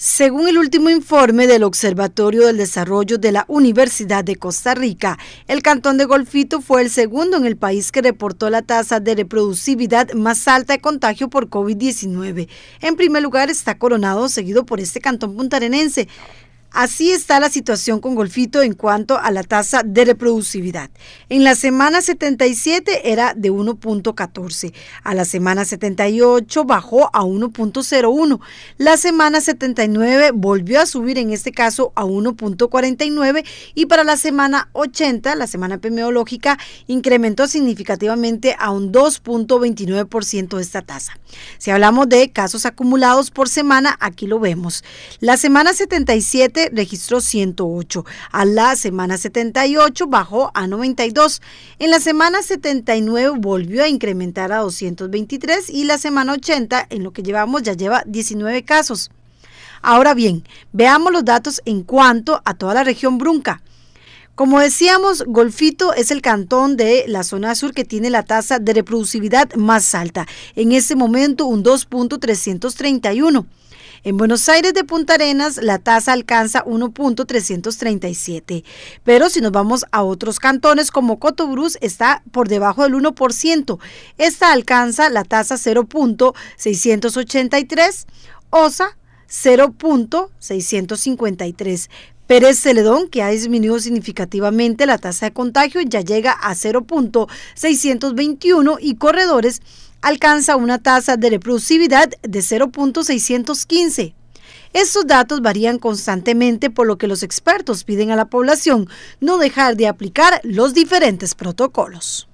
Según el último informe del Observatorio del Desarrollo de la Universidad de Costa Rica, el cantón de Golfito fue el segundo en el país que reportó la tasa de reproductividad más alta de contagio por COVID-19. En primer lugar está Coronado, seguido por este cantón puntarenense. Así está la situación con Golfito en cuanto a la tasa de reproductividad En la semana 77 era de 1.14, a la semana 78 bajó a 1.01, la semana 79 volvió a subir en este caso a 1.49 y para la semana 80, la semana epidemiológica, incrementó significativamente a un 2.29% esta tasa. Si hablamos de casos acumulados por semana, aquí lo vemos. La semana 77 registró 108. A la semana 78 bajó a 92. En la semana 79 volvió a incrementar a 223 y la semana 80, en lo que llevamos, ya lleva 19 casos. Ahora bien, veamos los datos en cuanto a toda la región Brunca. Como decíamos, Golfito es el cantón de la zona sur que tiene la tasa de reproducibilidad más alta, en este momento un 2.331. En Buenos Aires de Punta Arenas la tasa alcanza 1.337, pero si nos vamos a otros cantones como Cotobruz está por debajo del 1%, esta alcanza la tasa 0.683, OSA 0.653, Pérez Celedón, que ha disminuido significativamente la tasa de contagio, ya llega a 0.621 y Corredores alcanza una tasa de reproductividad de 0.615. Estos datos varían constantemente, por lo que los expertos piden a la población no dejar de aplicar los diferentes protocolos.